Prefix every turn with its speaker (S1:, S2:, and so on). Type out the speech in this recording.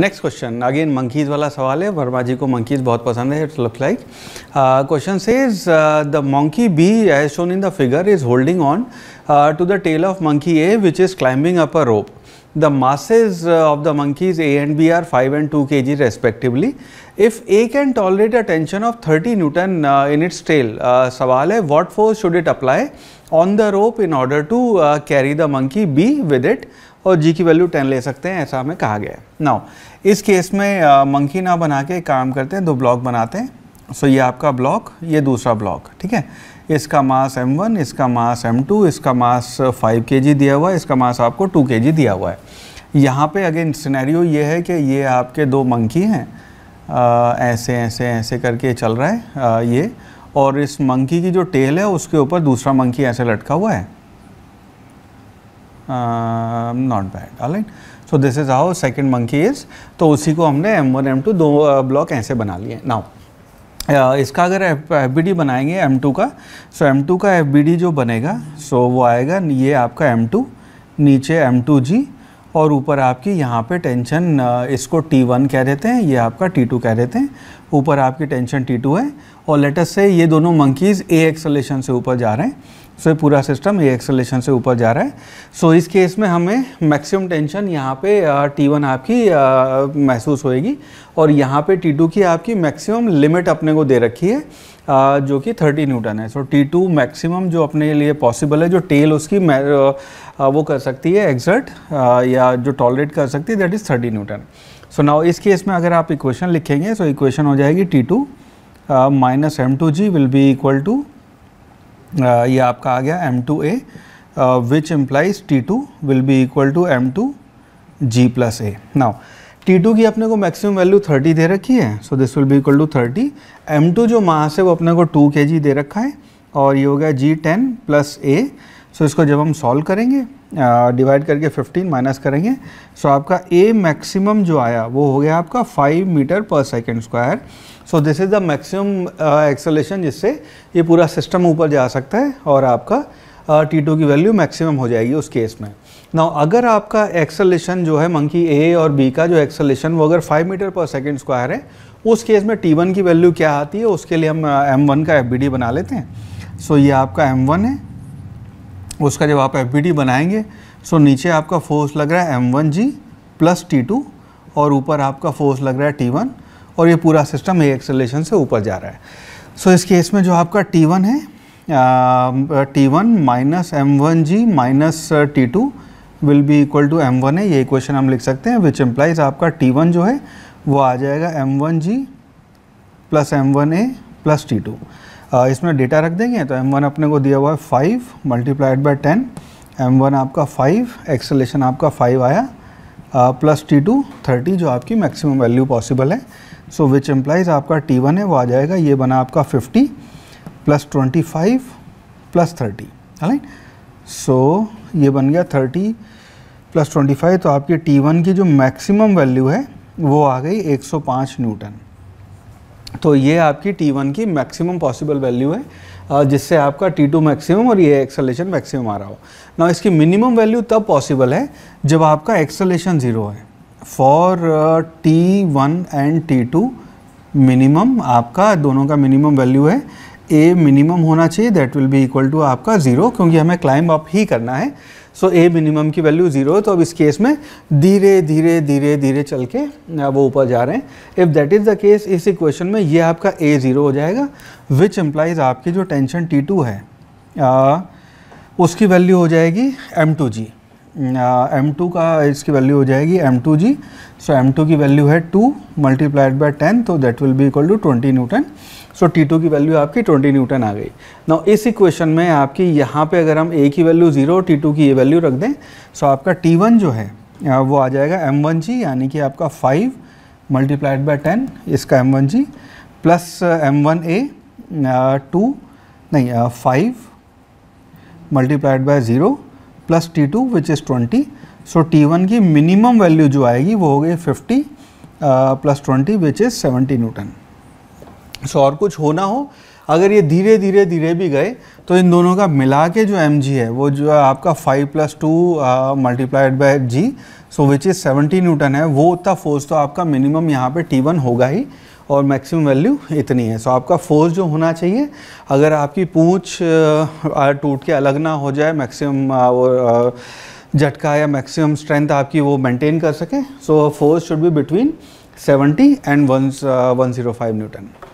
S1: next question again monkeys वाला सवाल है वर्मा जी को मंकीज बहुत पसंद है it's looks like question is the monkey B as shown in the figure is holding on to the tail of monkey A which is climbing up a rope the masses of the monkeys A and B are five and two K G respectively if A can tolerate a tension of thirty newton in its tail सवाल है what force should it apply on the rope in order to carry the monkey B with it और G की value ten ले सकते हैं ऐसा हमें कहा गया है नाउ इस केस में मंकी ना बना के काम करते हैं दो ब्लॉक बनाते हैं सो so, ये आपका ब्लॉक ये दूसरा ब्लॉक ठीक है इसका मास m1 इसका मास m2 इसका मास 5 के दिया हुआ है इसका मास आपको 2 के दिया हुआ है यहाँ पे अगेन सिनेरियो ये है कि ये आपके दो मंकी हैं ऐसे ऐसे ऐसे करके चल रहा है आ, ये और इस मंकी की जो टेल है उसके ऊपर दूसरा मंकी ऐसे लटका हुआ है not bad alright so this is how second monkey is तो उसी को हमने एम वन एम टू दो ब्लॉक uh, ऐसे बना लिए नाउ uh, इसका अगर एफ बी डी बनाएंगे एम टू का सो एम टू का एफ बी डी जो बनेगा सो so वो आएगा ये आपका एम टू नीचे एम टू जी और ऊपर आपकी यहाँ पे टेंशन uh, इसको टी वन कह देते हैं ये आपका टी टू कह देते हैं ऊपर आपकी टेंशन टी टू है और लेटस से ये दोनों मंकीज़ ए एक्सलेशन से ऊपर जा रहे हैं से पूरा सिस्टम ये एक्सलेशन से ऊपर जा रहा है सो so, इस केस में हमें मैक्सिमम टेंशन यहाँ पे टी वन आपकी आ, महसूस होएगी और यहाँ पे टी टू की आपकी मैक्सिमम लिमिट अपने को दे रखी है आ, जो कि 30 न्यूटन है सो टी टू मैक्सिमम जो अपने लिए पॉसिबल है जो टेल उसकी आ, वो कर सकती है एग्जर्ट या जो टॉलरेट कर सकती है that is thirty newton so now इस केस में अगर आप इक्वेशन लिखेंगे सो so इक्वेशन हो जाएगी T two minus M two G will be equal to Uh, ये आपका आ गया M two a which implies T two will be equal to M two G plus a now T two की अपने को maximum value thirty दे रखी है so this will be equal to thirty M two जो mass है वो अपने को टू के जी दे रखा है और ये हो गया जी टेन प्लस ए सो इसको जब हम सॉल्व करेंगे डिवाइड करके 15 माइनस करेंगे सो आपका ए मैक्सिमम जो आया वो हो गया आपका 5 मीटर पर second square so this is the maximum acceleration जिससे ये पूरा सिस्टम ऊपर जा सकता है और आपका टी टू की वैल्यू मैक्सिमम हो जाएगी उस केस में ना अगर आपका एक्सेलेशन जो है मंकी ए और बी का जो एक्सेलेशन वो अगर फाइव मीटर पर सेकेंड स्क्वायर है उस केस में टी वन की वैल्यू क्या आती है उसके लिए हम एम वन का एफ बना लेते हैं सो so, ये आपका एम वन है उसका जब आप एफ बनाएंगे सो नीचे आपका फोर्स लग रहा है M one G plus T two और ऊपर आपका फोर्स लग रहा है टी वन और ये पूरा सिस्टम ए एक्सेलेशन से ऊपर जा रहा है सो so, इस केस में जो आपका टी वन है T one minus M one G minus T two will be equal to M one है ये क्वेश्चन हम लिख सकते हैं विच एम्प्लाइज आपका टी वन जो है वो आ जाएगा M one G plus M one a plus T two इसमें डेटा रख देंगे तो एम वन अपने को दिया हुआ है five multiplied by ten M one आपका फाइव एक्सलेशन आपका फाइव आया प्लस टी टू थर्टी जो आपकी मैक्सिमम वैल्यू पॉसिबल है सो विच एम्प्लाइज़ आपका टी वन है वो आ जाएगा ये बना आपका fifty plus twenty five plus thirty right so ये बन गया थर्टी प्लस ट्वेंटी फाइव तो आपके टी वन की जो मैक्सिमम वैल्यू है वो आ गई एक सौ पाँच न्यूटन तो ये आपकी T1 की मैक्सिमम पॉसिबल वैल्यू है जिससे आपका T2 मैक्सिमम और ये एक्सलेशन मैक्सिमम आ रहा हो ना इसकी मिनिमम वैल्यू तब पॉसिबल है जब आपका एक्सलेशन ज़ीरो है for T1 and T2 minimum आपका दोनों का मिनिमम वैल्यू है ए मिनिमम होना चाहिए that will be equal to आपका ज़ीरो क्योंकि हमें क्लाइंब अप ही करना है सो ए मिनिमम की वैल्यू ज़ीरो है तो अब इस केस में धीरे धीरे धीरे धीरे चल के वो ऊपर जा रहे हैं if that is the case इस इक्वेशन में ये आपका ए ज़ीरो हो जाएगा विच एम्प्लाइज आपकी जो टेंशन टी टू है आ, उसकी वैल्यू हो जाएगी M two G M two का इसकी वैल्यू हो जाएगी M two G so M two की वैल्यू है टू मल्टीप्लाइड बाय टेन तो that will be equal to twenty newton so T two की वैल्यू आपकी ट्वेंटी न्यूटन आ गई ना इस इक्वेशन में आपकी यहाँ पे अगर हम ए की वैल्यू ज़ीरो टी टू की ये वैल्यू रख दें सो so आपका टी वन जो है वो आ जाएगा एम वन जी यानी कि आपका फाइव मल्टीप्लाइड बाय टेन इसका M one G plus M one a to नहीं five multiplied by zero plus T two which is twenty so T one की मिनिमम वैल्यू जो आएगी वो हो गई fifty plus twenty which is seventy newton so और कुछ होना हो अगर ये धीरे धीरे धीरे भी गए तो इन दोनों का मिला के जो एम है वो जो है आपका five plus two multiplied by G so which is seventy newton है वो उतना फोर्स तो आपका मिनिमम यहाँ पे टी वन होगा ही और मैक्सिमम वैल्यू इतनी है सो आपका फोर्स जो होना चाहिए अगर आपकी पूँछ टूट के अलग ना हो जाए मैक्सिमम वो झटका या मैक्सिमम स्ट्रेंथ आपकी वो मेंटेन कर सकें so force should be between 70 and one uh, 105 Newton